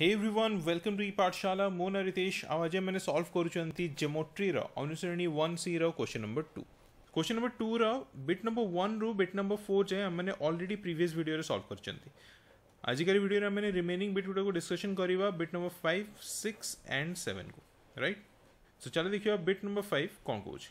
Hey everyone welcome to Pathshala मो ಮೋನ ರಿತೇಶ್ आज मैंने सॉल्व कर जेमोट्री ರ ಅನುಸರಣಿ सी question question two 2 question number 2 ರ नंबर वन 1 ರು ಬಿಟ್ ನಂಬರ್ 4 ಜೆ हमने ऑलरेडी प्रीवियस वीडियो रे सॉल्व करचंती आजिकारी वीडियो रे रिमेनिंग बिट गुडा को डिस्कशन करिवा बिट नंबर 5 6 एंड 7 को राइट सो चलो देखियो बिट नंबर 5 कोन कौन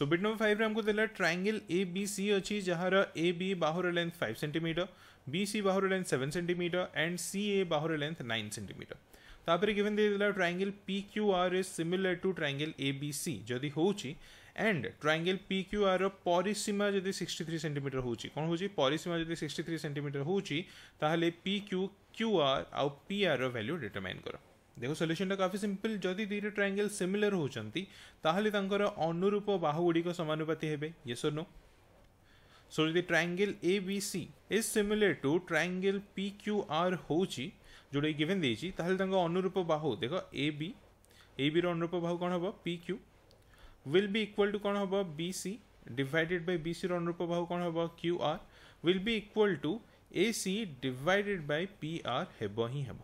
सो बिट नंबर 5 रे हमको देला ट्रायंगल एबीसी अछि जहार बी बाहुर लेंथ 5 सेंटीमीटर BC बाहर लेंथ 7 सेंटीमीटर एंड CA बाहुरी लेंथ 9 सेंटीमीटर तापर गिवन दे दिला triangle PQR is similar to triangle ABC जदी हो एंड ट्रायंगल PQR रो परिसीमा जदी थ्री सेंटीमीटर हो कोन होउची परिसीमा जदी 63 सेंटीमीटर होउची ताहाले PQ QR आउ पी आर वैल्यू डिटरमाइन कर देखो सल्यूशन ता काफी सिंपल जदि दिरे ट्रायंगल सिमिलर होचंती ताहाले तंकर अनुरूप बाहुगुडी समानुपाती हेबे यस yes नो सो जो triangle A B C is similar to triangle P Q R हूँ गिवेन देखिए अनुरूप बाहू देख ए बी ए बी रनुरूप बाहू कौन हम P Q will be equal to कौन हम B C divided by B C रनुरूप बाहू कौन हम Q R will be equal to A C divided by P R हेब ही हे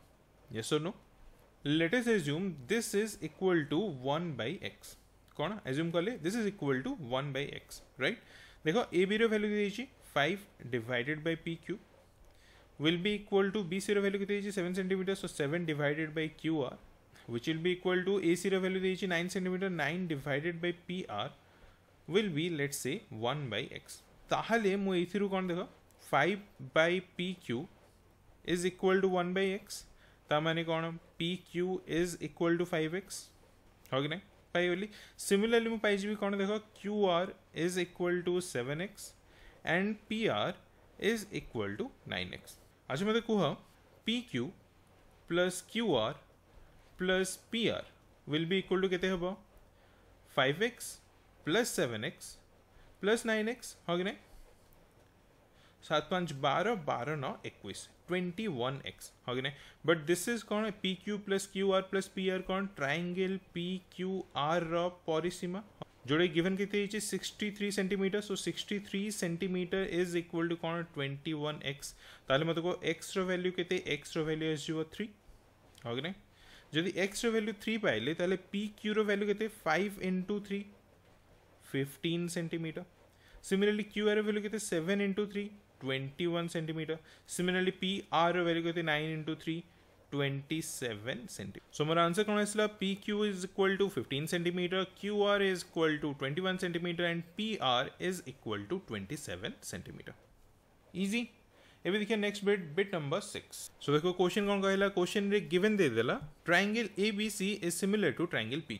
yes assume this is equal to one by X कौन एज्यूम कले this is equal to one by X right देखो ए बी रो value five divided by P Q will be equal to B C value कितनी दीजिए centimetre so seven divided by Q R which will be equal to A सीरो value दीजिए nine centimetre nine divided by P R will be let's say one by X ताहले मु एथि कौन देख five by P Q is equal to one by X ताने कौन P Q is equal to five X हो कि ना पाइली सिमिलरली मुझे कौन देख Q are is equal to 7x and PR is equal to 9x. 아주 밑에 구하 PQ plus QR plus PR will be equal to कितने होगा 5x plus 7x plus 9x हो गया सात पाँच बार बार नौ इक्कीस ट्वेंटी वन एक्स हो बट दिस इज कौन P Q plus Q R plus P R कौन ट्राइंगल पी क्यू आर रिसीमा परिसीमा जोड़े गिवन की थी sixty three centimetre so sixty three centimetre is equal to कौन ट्वेंटी वन एक्स ताले मत तो को एक्स रैल्यू के एक्स रैल्यू आसो थ्री हाँ कि ना जदि एक्स रैल्यू थ्री पाइले तो पी क्यू रैल्यू के five into three fifteen centimetre similarly Q R value के seven into three twenty one centimetre similarly P R value के nine into three 27 centimeter. So my answer correct PQ is equal to 15 centimeter, QR is equal to 21 centimeter and PR is equal to 27 centimeter. Easy. अभी देखिए next bit bit number six so देखो question कौन कहला question रे given दे देला triangle A is similar to triangle P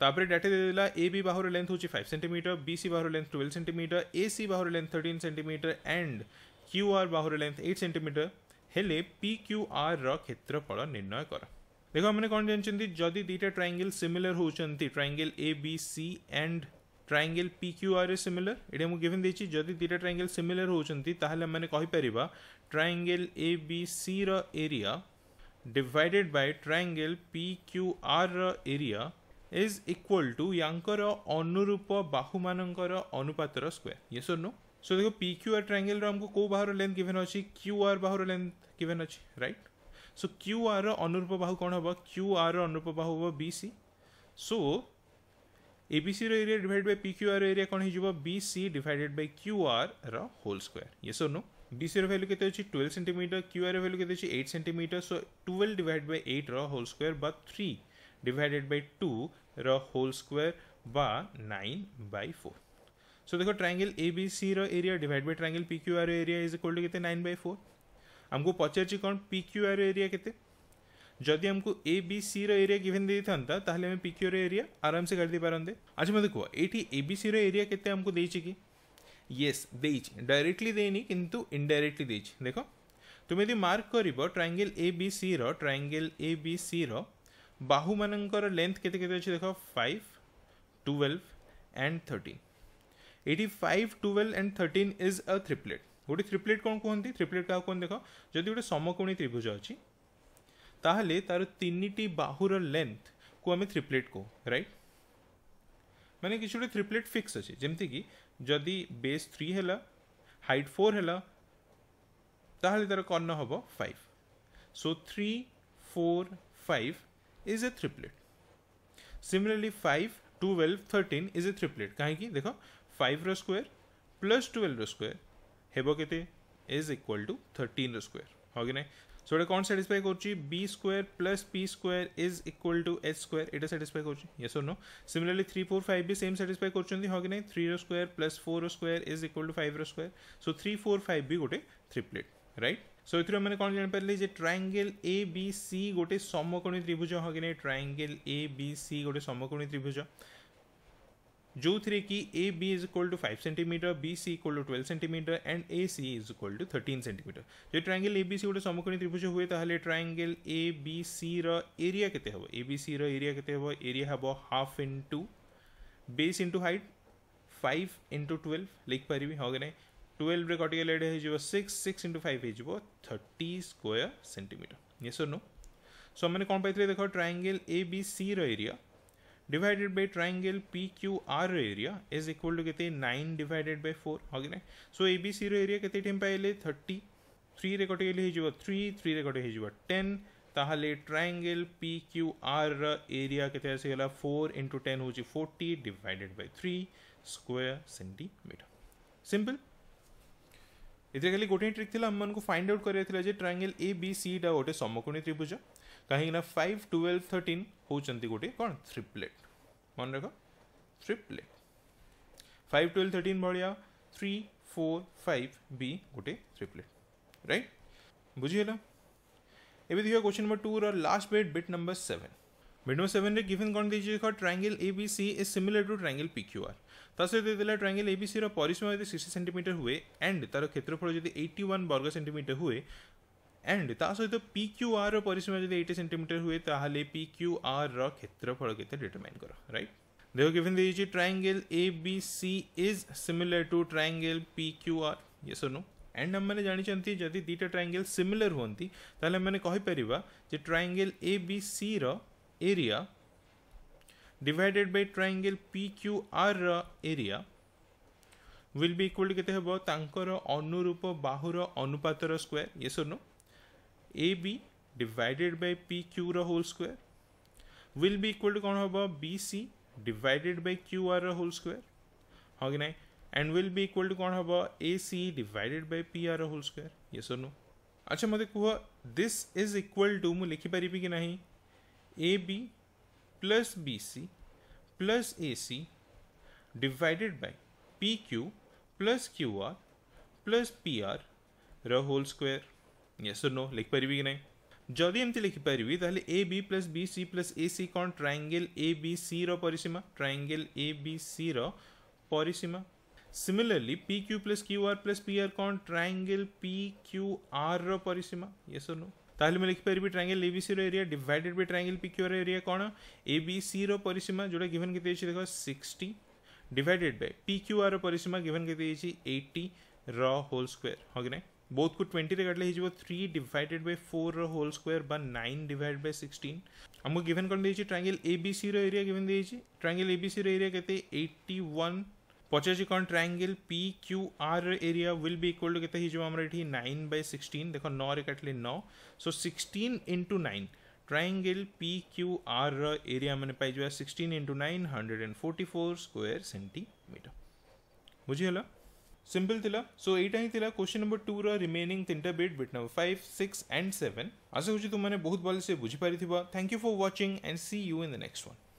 तापर data दे देला ए बी बाहुर लेंथ हूँ फाइव सेंटीमीटर बी सी बाहुर length twelve centimetre A C length centimetre and length centimetre हेले पी क्यू आर रेत्रफल निर्णय कर देख मैंने कौन जानते जदि दुटा ट्राइंगेल सिमिलर हो triangle A B C and triangle P Q R ए ये मुझे गिफिन देती जदि दुटा ट्राइंगेल सिमिलर होने मैंने कहींपर ट्राइंगेल ए बी सी रिया divided by triangle P Q R रिया इज इक्वल टू यांकर अनुरूप बाहू मानर अनुपातर स्क्वेयर ये सर सो देखो पी क्यू आर ट्राइंगल आमको कौ बाहर लेंथ गिवेन अच्छी क्यू आर बाहर लेंथ गिवेन अच्छी रईट सो क्यू आर अनुरूप बाहू कौन हम क्यू आर अनुरूप बाहू हम B C so A B C area divide by P Q R area कौन हो B C divided by Q R whole square ये so no B C value के twelve centimetre Q R value के eight centimetre so twelve divide by eight role square बा three divided by two whole square बा nine by four so देखो triangle A B C area divide by triangle P Q R area is equal to के nine by four आमको पचार कौन P Q R area केते जदि आमको A B C area given दे था तो हमें पी क्यू आर एरिया आराम से काट दे पारते अच्छा मत कह ये ए बी सी एरिया के कि येस देइछि डायरेक्टली देनी किंतु इनडायरेक्टली देख देखो তুমি যদি মার্ক করিব ট্রাঙ্গেল এ বি সি র ট্রাঙ্গেল এ বি সি র বাহু মানঙ্কর লেন্থ কেতে কেতে আছে দেখ 85, इज अ थ्रिप्लेट गोटे थ्रिप्लेट कौन कहते थ्रिप्लेट क्या कौन देख जदि गोटे समकोणी त्रिभुज अच्छी तार तीन टी बाहूर लेंथ को आम थ्रिप्लेट कहू रईट मैंने किसी गोटे थ्रिप्लेट फिक्स अच्छे जमीक जदि बेस थ्री है हाइट फोर है तार कर्ण हम five so three four five is a triplet similarly five twelve thirteen is a triplet कहीं देख फाइव र स्क्वेयर प्लस ट्वेल्व र स्क्वेयर हे के इज इक्वाल टू थर्टिन र स्क्वेयर हो कि नहीं सो कौन साटिस्फाए कर square plus P square is equal to H square ये साटिस्फाए कर नो सिमिलरली थ्री फोर फाइव भी सेम साटिस्फाए कर हाँ कि नहीं थ्री र स्क्वेयर प्लस फोर र square is equal to five र square so three four five भी गोटे थ्रिप्लेट रईट सो ए मैंने कौन जानपारे जो ट्राएंगेल ए सी गोटे समकोणी त्रिभुज हाँ कि नहीं ट्राएंगेल ए बी सी गोटे समकोणी त्रिभुज जो थे कि A B is equal to five centimetre B C equal to twelve centimetre and A C is equal to thirteen centimetre जो ट्राएंगेल ए बी सी गोटे समकोणी त्रिभुज हुए ताहले ट्रायंगल ए बी सी रिया एरिया केते ए बी सी ର area केते area हम half into base into height five into twelve लिख पारि हाँ गने 12 रे कटि सिक्स हे जीव 6 6 इनटू 5 हे स्क्वायर सेंटीमीटर नो सो मैंने कौन पाइतले देख triangle A B C area divided by triangle PQR area is equal to कहते हैं नाइन डिवाइडेड by फोर हो गया so A B C area केते टाइम पाइले थर्टी थ्री रे कटे गले थ्री थ्री रे कटे हो टेन ताहले ट्रायंगल पी क्यू आर र एरिया केते आसीगला फोर इंटू टेन हूँ forty divided by three square centimetre simple এতে খালি গোটিয়ে ট্রিক লা আমাকে ফাইন্ড আউট করার যে ট্রাঙ্গেল এ বি कहीं ना फाइव टुवेल्व थर्टिन हूँ गोटे कौन थ्रीप्लेट मन रख थ्रीप्लेट फाइव टुवेल्व थर्टिन भाया थ्री फोर फाइव बी गोटे थ्रीप्लेट रईट बुझीगला एवं देखिए क्वेश्चन नंबर टू रास्ट बेट बेट नंबर सेवेन बेट नंबर सेवेन में गिफिन कौन दे triangle A B C is similar to triangle P Q are तेला ट्राइंगल ए बी सी रिश्रम जो six centimetre हुए and तार क्षेत्रफल जो एट्टी वर्ग सेन्टीमिटर हुए एंड सहित पि क्यू आर परिसीमा जदि 80 सेंटीमीटर हुए ताहले पि क्यू आर रेत्रफल କ୍ଷେତ୍ରଫଳ କେତେ ଡିଟରମାଇନ୍ କର ରାଇଟ୍ ଦେହ गिवन ଦେଇଛି triangle A B C is similar to triangle P Q R yes no and आम मैंने जानते जदि दुईटा ट्राएंगेल सिमिलर हमें तेल आम कहीपर जे triangle A B C area divided by triangle P Q R र area will be equal to अनुरूप बाहुर अनुपातर square yes or no A B divided by P Q र whole square will be equal to कौन हम B C divided by Q R र whole square हाँ कि नहीं and will be equal to कौन हम A C divided by P are र whole square yes or no अच्छा मत कह दिस इज इक्वल टू मु लिखिपरि कि ना A B plus B C plus A C divided by P Q plus Q R plus P R whole whole square yes or no લખી પરવી કે નઈ જોદી એમ થી લખી પરવી તહલે A B + B C + A C કોન ટ્રાયેંગલ એ બી સી રો પરિસીમા ટ્રાયેંગલ એ બી સી રો પરિસીમા similarly P Q + Q R + P R કોન ટ્રાયેંગલ પી ક્યુ આર રો પરિસીમા યસ অর નો તહલે મે લખી પરવી ટ્રાયેંગલ એ બી સી રો area divided by triangle P Q R area કોન એ બી સી રો પરિસીમા જોડે ગિવન કીતે છે દેખો 60 divided by P Q R રો પરિસીમા ગિવન કીતે છે 80 r હોલ સ્ક્વેર હો ગને बोथ को ट्वेंटी काटले हिजो three divided by four whole square बा नाइन डिवाइड बाय सिक्सटीन आमको गिवेन कौन देखिए triangle A B C area given देखिए triangle A B C area कहते एट्टी वन पचारे कौन triangle P Q R area will be equal to के nine by sixteen देख नौ काटले नौ so sixteen into nine triangle P Q R area मैंने पाइबा sixteen into nine hundred and forty four square centimetre बुझीगला सिंपल थिला so एटा ही थिला क्वेश्चन नंबर 2 रा रिमेनिंग तीनटा bit bit number five six and seven आशा होची तुमने बहुत भले से बुझीपारी thank you for watching and see you in the next one